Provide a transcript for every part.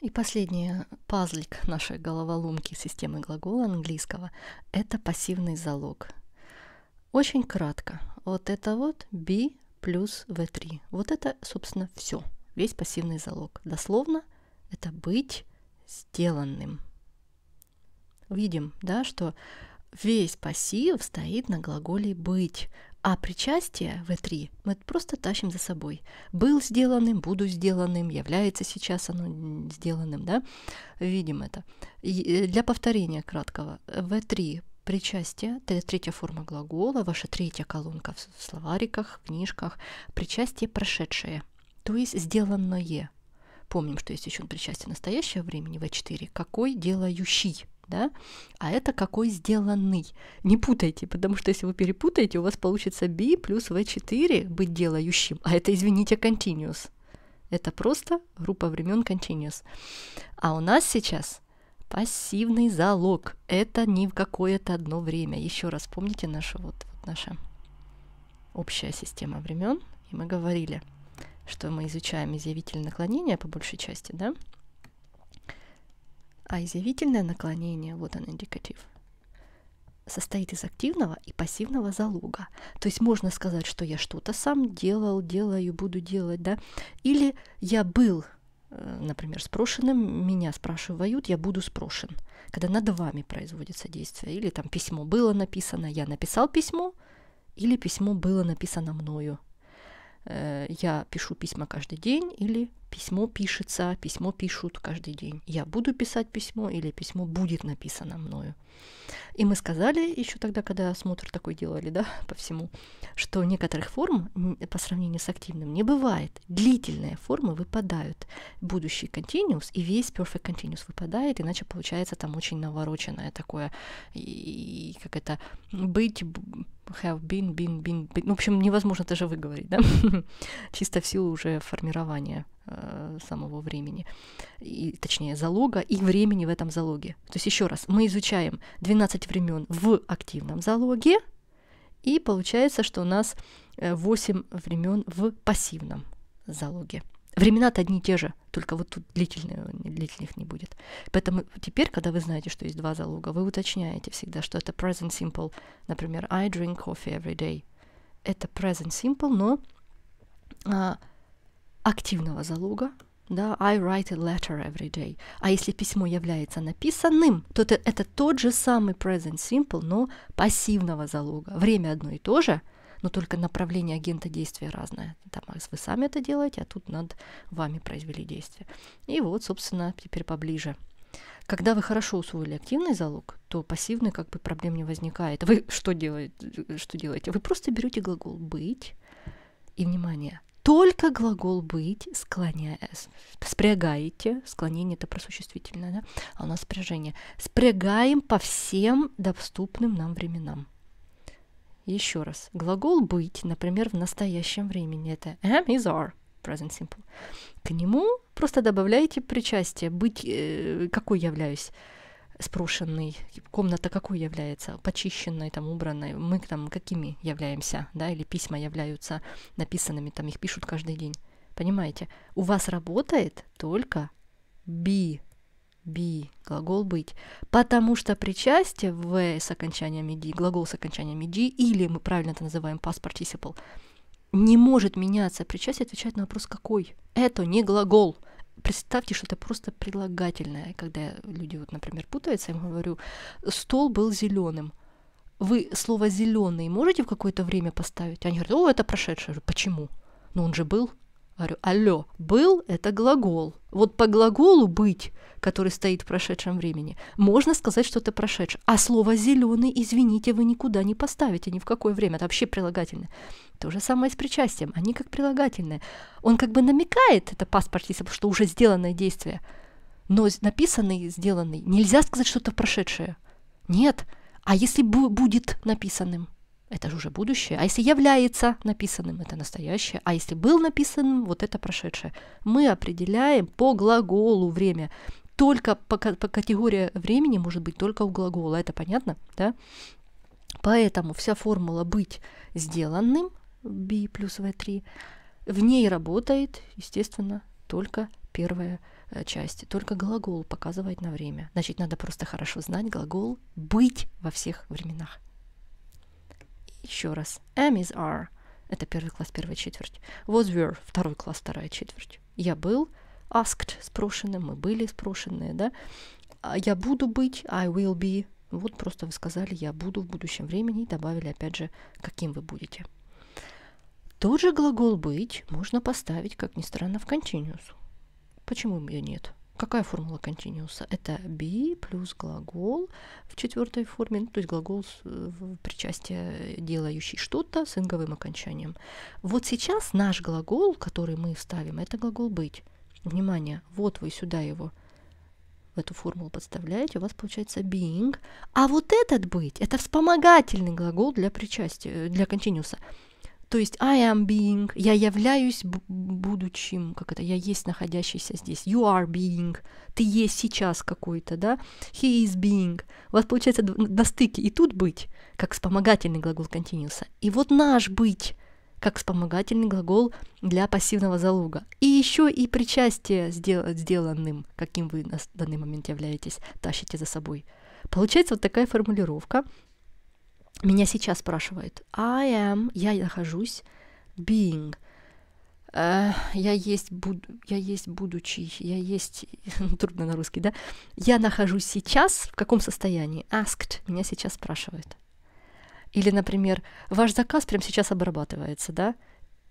И последний пазлик нашей головоломки системы глагола английского – это пассивный залог. Очень кратко. Вот это вот be плюс v3. Вот это, собственно, все. Весь пассивный залог. Дословно это быть сделанным. Видим, да, что весь пассив стоит на глаголе быть. А причастие В3 э мы просто тащим за собой. Был сделанным, буду сделанным, является сейчас оно сделанным, да? Видим это. И э, для повторения краткого. В3 э причастие, третья форма глагола, ваша третья колонка в словариках, в книжках. Причастие прошедшее, то есть сделанное. Помним, что есть еще причастие настоящего времени В4. Какой делающий? да, а это какой сделанный. Не путайте, потому что если вы перепутаете, у вас получится B плюс V4 быть делающим, а это, извините, continuous. Это просто группа времен continuous. А у нас сейчас пассивный залог. Это не в какое-то одно время. Еще раз помните нашу вот, вот наша общая система времен. И мы говорили, что мы изучаем изъявительное наклонение по большей части, да? А изъявительное наклонение, вот он индикатив, состоит из активного и пассивного залога. То есть можно сказать, что я что-то сам делал, делаю, буду делать, да, или я был, э, например, спрошенным, меня спрашивают, я буду спрошен, когда над вами производится действие, или там письмо было написано, я написал письмо, или письмо было написано мною. Э, я пишу письма каждый день, или письмо пишется, письмо пишут каждый день. Я буду писать письмо или письмо будет написано мною. И мы сказали еще тогда, когда осмотр такой делали, да, по всему, что некоторых форм по сравнению с активным не бывает. Длительные формы выпадают. Будущий continuous и весь perfect continuous выпадает, иначе получается там очень навороченное такое, и, и как это, быть, have been, been, been, been. Ну, в общем, невозможно даже выговорить, да? Чисто в силу уже формирования э, самого времени, и, точнее, залога и времени в этом залоге. То есть, еще раз, мы изучаем 12 времен в активном залоге, и получается, что у нас 8 э, времен в пассивном залоге. Времена-то одни и те же, только вот тут длительных, длительных не будет. Поэтому теперь, когда вы знаете, что есть два залога, вы уточняете всегда, что это present simple. Например, I drink coffee every day. Это present simple, но а, активного залога, да, I write a letter every day. А если письмо является написанным, то это, это тот же самый present simple, но пассивного залога. Время одно и то же – но только направление агента действия разное. Там «А вы сами это делаете, а тут над вами произвели действие. И вот, собственно, теперь поближе. Когда вы хорошо усвоили активный залог, то пассивный как бы проблем не возникает. Вы что делаете? Что делаете? Вы просто берете глагол «быть» и, внимание, только глагол «быть» склоняя, спрягаете, склонение – это просуществительное, да? а у нас спряжение, спрягаем по всем доступным нам временам. Еще раз. Глагол «быть», например, в настоящем времени – это am, is, are, present simple. К нему просто добавляете причастие «быть», э, какой являюсь спрошенный, комната какой является, почищенной, там, убранной, мы там какими являемся, да, или письма являются написанными, там их пишут каждый день. Понимаете? У вас работает только be be, глагол быть. Потому что причастие в с окончанием иди, глагол с окончанием иди, или мы правильно это называем past participle, не может меняться. Причастие отвечает на вопрос какой. Это не глагол. Представьте, что это просто прилагательное. Когда люди, вот, например, путаются, я им говорю, стол был зеленым. Вы слово зеленый можете в какое-то время поставить? Они говорят, о, это прошедшее. Я Почему? Но он же был. Говорю, алло, был – это глагол. Вот по глаголу «быть», который стоит в прошедшем времени, можно сказать что-то прошедшее. А слово «зеленый», извините, вы никуда не поставите, ни в какое время. Это вообще прилагательное. То же самое с причастием. Они как прилагательные. Он как бы намекает, это паспортиса, что уже сделанное действие. Но написанный, сделанный, нельзя сказать что-то прошедшее. Нет. А если будет написанным – это же уже будущее. А если является написанным, это настоящее. А если был написанным, вот это прошедшее. Мы определяем по глаголу время. Только по, по категории времени может быть только у глагола. Это понятно, да? Поэтому вся формула «быть сделанным» b плюс v3, в ней работает, естественно, только первая э, часть, Только глагол показывает на время. Значит, надо просто хорошо знать глагол «быть» во всех временах. Еще раз. Am is are. Это первый класс, первая четверть. Was were. Второй класс, вторая четверть. Я был. Asked спрошенным. Мы были спрошенные, да? А я буду быть. I will be. Вот просто вы сказали «я буду в будущем времени» и добавили опять же «каким вы будете». Тот же глагол «быть» можно поставить, как ни странно, в continuous. Почему ее нет? Какая формула континиуса? Это be плюс глагол в четвертой форме, ну, то есть глагол э, в причастие э, делающий что-то с инговым окончанием. Вот сейчас наш глагол, который мы вставим, это глагол быть. Внимание, вот вы сюда его в эту формулу подставляете, у вас получается being. А вот этот быть, это вспомогательный глагол для причастия, э, для континууса. То есть I am being, я являюсь будучим, как это, я есть находящийся здесь. You are being, ты есть сейчас какой-то, да? He is being. У вас получается на стыке и тут быть, как вспомогательный глагол continuous, и вот наш быть, как вспомогательный глагол для пассивного залога. И еще и причастие сдел- сделанным, каким вы на данный момент являетесь, тащите за собой. Получается вот такая формулировка, меня сейчас спрашивает. I am, я нахожусь, being. Э, я есть буду, я есть будучи, я есть, трудно на русский, да? Я нахожусь сейчас в каком состоянии? Asked, меня сейчас спрашивают. Или, например, ваш заказ прямо сейчас обрабатывается, да?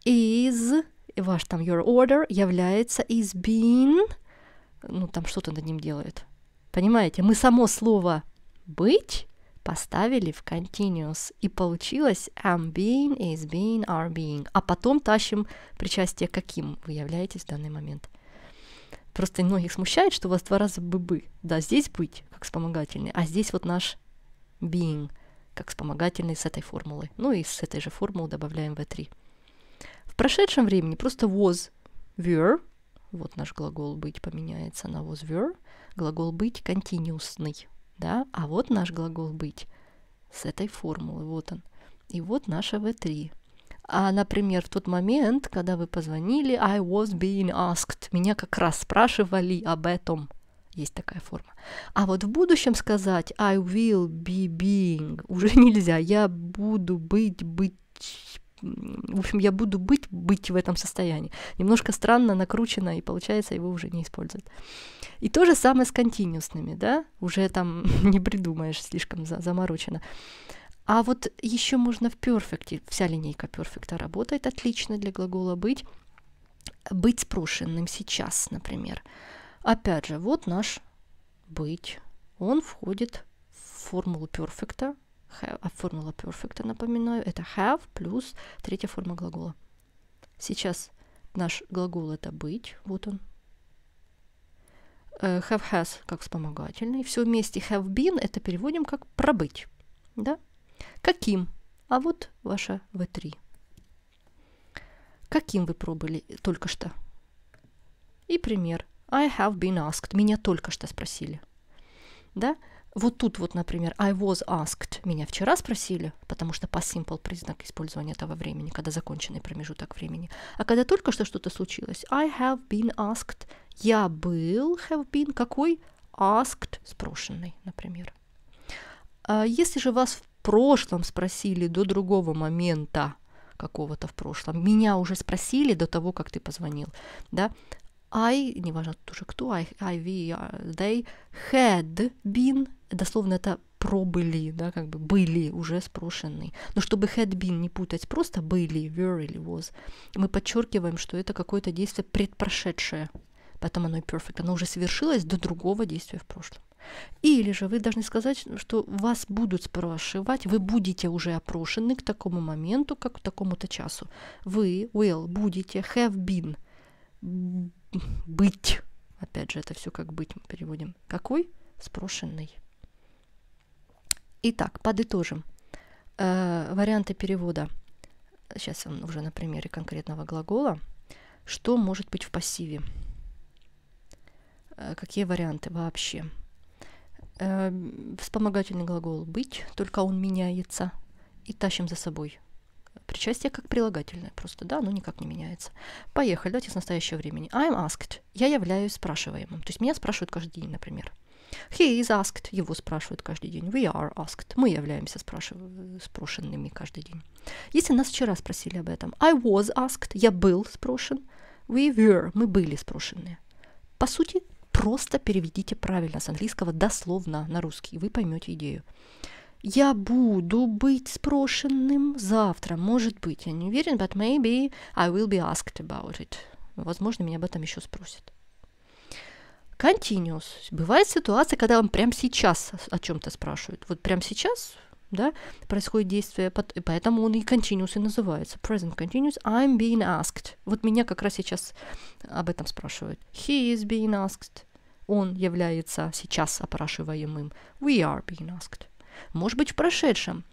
Is, ваш там your order является is been, ну там что-то над ним делают. Понимаете, мы само слово быть поставили в continuous, и получилось am being, is being, are being. А потом тащим причастие каким вы являетесь в данный момент. Просто многих смущает, что у вас два раза бы-бы. Да, здесь быть, как вспомогательный, а здесь вот наш being, как вспомогательный с этой формулы. Ну и с этой же формулы добавляем v3. Э в прошедшем времени просто was, were, вот наш глагол быть поменяется на was, were, глагол быть континуусный да, а вот наш глагол быть с этой формулы, вот он. И вот наша V3. А, например, в тот момент, когда вы позвонили, I was being asked, меня как раз спрашивали об этом. Есть такая форма. А вот в будущем сказать I will be being уже нельзя. Я буду быть, быть, в общем, я буду быть, быть в этом состоянии. Немножко странно накручено, и получается его уже не используют. И то же самое с континуусными, да, уже там не придумаешь, слишком за, заморочено. А вот еще можно в перфекте, вся линейка перфекта работает отлично для глагола быть, быть спрошенным сейчас, например. Опять же, вот наш быть, он входит в формулу перфекта, have, а формула perfect, напоминаю, это have плюс третья форма глагола. Сейчас наш глагол это быть, вот он. Э, have has как вспомогательный. Все вместе have been это переводим как пробыть. Да? Каким? А вот ваша V3. Каким вы пробыли только что? И пример. I have been asked. Меня только что спросили. Да? Вот тут вот, например, I was asked. Меня вчера спросили, потому что по simple признак использования этого времени, когда законченный промежуток времени. А когда только что что-то случилось, I have been asked. Я был, have been, какой? Asked, спрошенный, например. А если же вас в прошлом спросили до другого момента, какого-то в прошлом, меня уже спросили до того, как ты позвонил, да, I, неважно тоже кто, I, I, we, they had been дословно это пробыли, да, как бы были уже спрошены. Но чтобы had been не путать, просто были, were или was, мы подчеркиваем, что это какое-то действие предпрошедшее, потом оно и perfect, оно уже совершилось до другого действия в прошлом. Или же вы должны сказать, что вас будут спрашивать, вы будете уже опрошены к такому моменту, как к такому-то часу. Вы, will, будете, have been, быть. Опять же, это все как быть мы переводим. Какой? Спрошенный. Итак, подытожим. Э, варианты перевода. Сейчас я уже на примере конкретного глагола. Что может быть в пассиве? Э, какие варианты вообще? Э, вспомогательный глагол «быть», только он меняется. И тащим за собой. Причастие как прилагательное просто, да, оно никак не меняется. Поехали, давайте с настоящего времени. I'm asked. Я являюсь спрашиваемым. То есть меня спрашивают каждый день, например. He is asked. Его спрашивают каждый день. We are asked. Мы являемся спрошенными каждый день. Если нас вчера спросили об этом. I was asked. Я был спрошен. We were. Мы были спрошены. По сути, просто переведите правильно с английского дословно на русский. И вы поймете идею. Я буду быть спрошенным завтра, может быть, я не уверен, but maybe I will be asked about it. Возможно, меня об этом еще спросят. Continuous. Бывает ситуация, когда вам прямо сейчас о чем-то спрашивают. Вот прямо сейчас да, происходит действие, поэтому он и continuous и называется. Present continuous, I'm being asked. Вот меня как раз сейчас об этом спрашивают. He is being asked. Он является сейчас опрашиваемым. We are being asked. Может быть, в прошедшем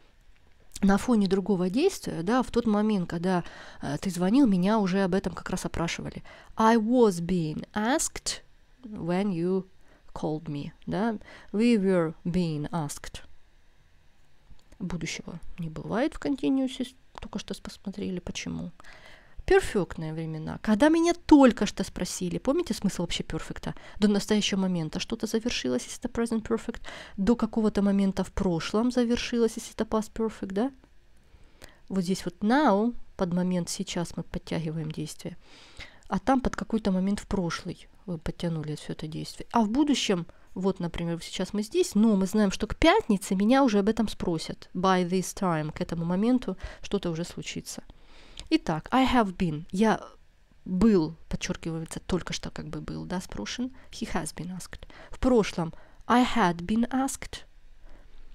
на фоне другого действия, да, в тот момент, когда э, ты звонил, меня уже об этом как раз опрашивали. I was being asked when you called me, да, we were being asked. Будущего не бывает в continuous, только что посмотрели, почему. Перфектные времена, когда меня только что спросили, помните смысл вообще перфекта? До настоящего момента что-то завершилось, если это present perfect, до какого-то момента в прошлом завершилось, если это past perfect, да? Вот здесь вот now, под момент сейчас мы подтягиваем действие а там под какой-то момент в прошлый вы э, подтянули все это действие. А в будущем, вот, например, сейчас мы здесь, но мы знаем, что к пятнице меня уже об этом спросят. By this time, к этому моменту что-то уже случится. Итак, I have been. Я был, подчеркивается, только что как бы был, да, спрошен. He has been asked. В прошлом I had been asked.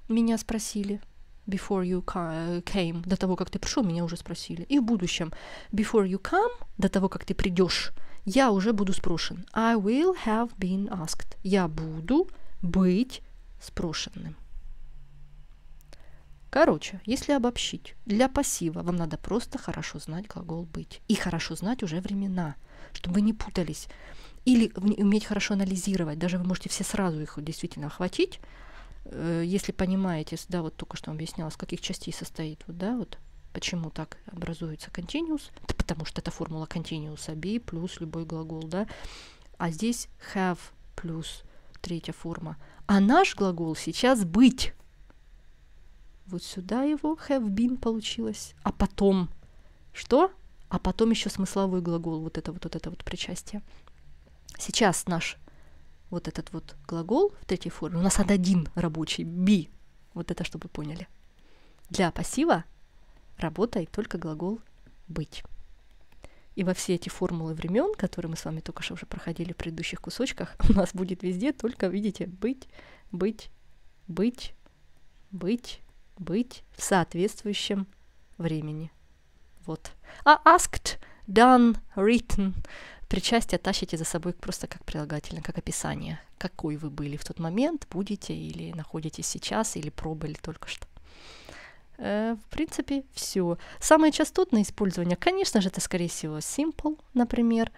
Меня спросили before you э, came, до того, как ты пришел, меня уже спросили. И в будущем, before you come, до того, как ты придешь, я уже буду спрошен. I will have been asked. Я буду быть спрошенным. Короче, если обобщить, для пассива вам надо просто хорошо знать глагол «быть» и хорошо знать уже времена, чтобы вы не путались. Или уметь хорошо анализировать, даже вы можете все сразу их действительно охватить, Э, если понимаете, да, вот только что объясняла, с каких частей состоит, вот, да, вот, почему так образуется continuous, да потому что это формула continuous, be плюс любой глагол, да, а здесь have плюс третья форма, а наш глагол сейчас быть. Вот сюда его have been получилось, а потом что? А потом еще смысловой глагол, вот это вот, вот это вот причастие. Сейчас наш вот этот вот глагол в третьей форме, у нас один рабочий, be, вот это, чтобы вы поняли. Для пассива работает только глагол «быть». И во все эти формулы времен, которые мы с вами только что уже проходили в предыдущих кусочках, у нас будет везде только, видите, быть, быть, быть, быть, быть в соответствующем времени. Вот. А asked, done, written, причастие тащите за собой просто как прилагательное, как описание, какой вы были в тот момент, будете или находитесь сейчас, или пробовали только что. Э, в принципе, все. Самое частотное использование, конечно же, это, скорее всего, simple, например.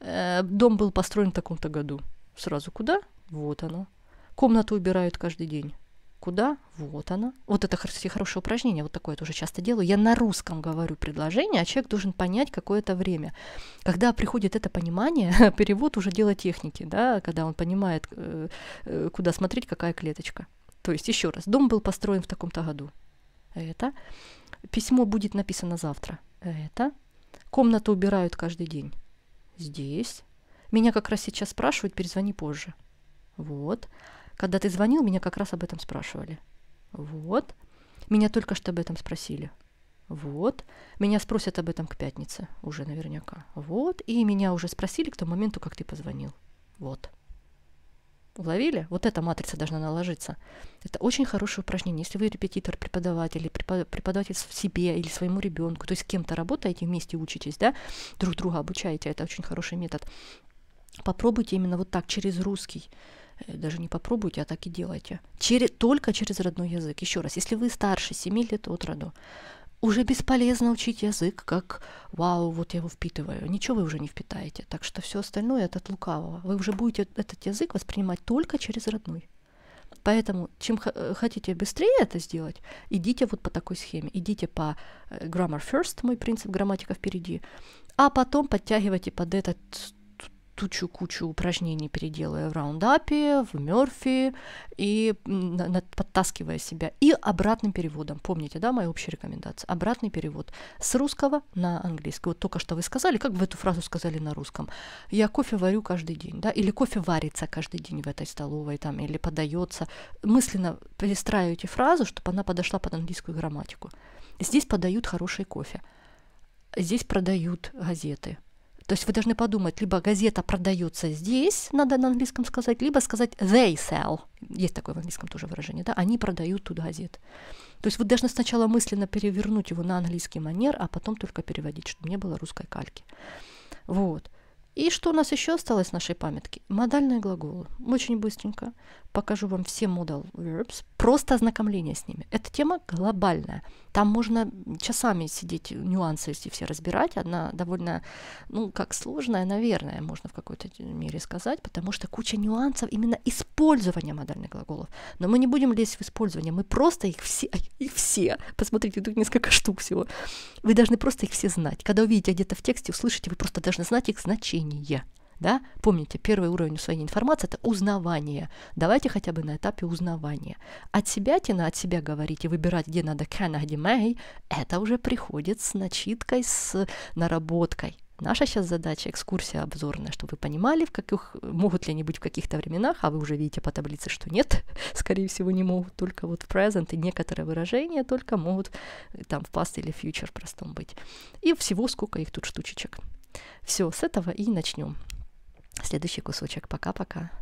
Э, дом был построен в таком-то году. Сразу куда? Вот оно. Комнату убирают каждый день. Куда? Вот она. Вот это, кстати, хорошее упражнение, вот такое я тоже часто делаю. Я на русском говорю предложение, а человек должен понять какое-то время. Когда приходит это понимание, перевод уже дело техники, да, когда он понимает, э, э, куда смотреть, какая клеточка. То есть, еще раз, дом был построен в таком-то году. Это. Письмо будет написано завтра. Это. Комнату убирают каждый день. Здесь. Меня как раз сейчас спрашивают, перезвони позже. Вот. Когда ты звонил, меня как раз об этом спрашивали. Вот. Меня только что об этом спросили. Вот. Меня спросят об этом к пятнице, уже наверняка. Вот. И меня уже спросили к тому моменту, как ты позвонил. Вот. Уловили? Вот эта матрица должна наложиться. Это очень хорошее упражнение. Если вы репетитор, преподаватель, преподаватель в себе или своему ребенку, то есть с кем-то работаете, вместе учитесь, да, друг друга обучаете, это очень хороший метод. Попробуйте именно вот так через русский Э, даже не попробуйте, а так и делайте. Чере только через родной язык. Еще раз, если вы старше 7 лет от роду, уже бесполезно учить язык, как «Вау, вот я его впитываю». Ничего вы уже не впитаете. Так что все остальное – это от лукавого. Вы уже будете этот язык воспринимать только через родной. Поэтому, чем э, хотите быстрее это сделать, идите вот по такой схеме. Идите по э, grammar first, мой принцип грамматика впереди, а потом подтягивайте под этот тучу-кучу упражнений переделая в раундапе, в Мерфи, и подтаскивая себя. И обратным переводом. Помните, да, моя общая рекомендация? Обратный перевод с русского на английский. Вот только что вы сказали, как вы эту фразу сказали на русском. Я кофе варю каждый день, да, или кофе варится каждый день в этой столовой, там, или подается. Мысленно перестраиваете фразу, чтобы она подошла под английскую грамматику. Здесь подают хороший кофе. Здесь продают газеты, то есть вы должны подумать, либо газета продается здесь, надо на английском сказать, либо сказать they sell. Есть такое в английском тоже выражение, да, они продают ту газет. То есть вы должны сначала мысленно перевернуть его на английский манер, а потом только переводить, чтобы не было русской кальки. Вот. И что у нас еще осталось в нашей памятке? Модальные глаголы. Очень быстренько покажу вам все modal verbs. Просто ознакомление с ними. Эта тема глобальная. Там можно часами сидеть, нюансы если все разбирать. Она довольно, ну, как сложная, наверное, можно в какой-то мере сказать, потому что куча нюансов именно использования модальных глаголов. Но мы не будем лезть в использование, мы просто их все, их все, посмотрите, тут несколько штук всего. Вы должны просто их все знать. Когда увидите где-то в тексте, услышите, вы просто должны знать их значение усвоение. Да? Помните, первый уровень усвоения информации – это узнавание. Давайте хотя бы на этапе узнавания. От себя тина, от себя говорить и выбирать, где надо can, а где may, это уже приходит с начиткой, с наработкой. Наша сейчас задача экскурсия обзорная, чтобы вы понимали, в каких, могут ли они быть в каких-то временах, а вы уже видите по таблице, что нет, скорее всего, не могут, только вот present и некоторые выражения только могут э, там в past или future простом быть. И всего сколько их тут штучечек. Все, с этого и начнем. Следующий кусочек. Пока-пока.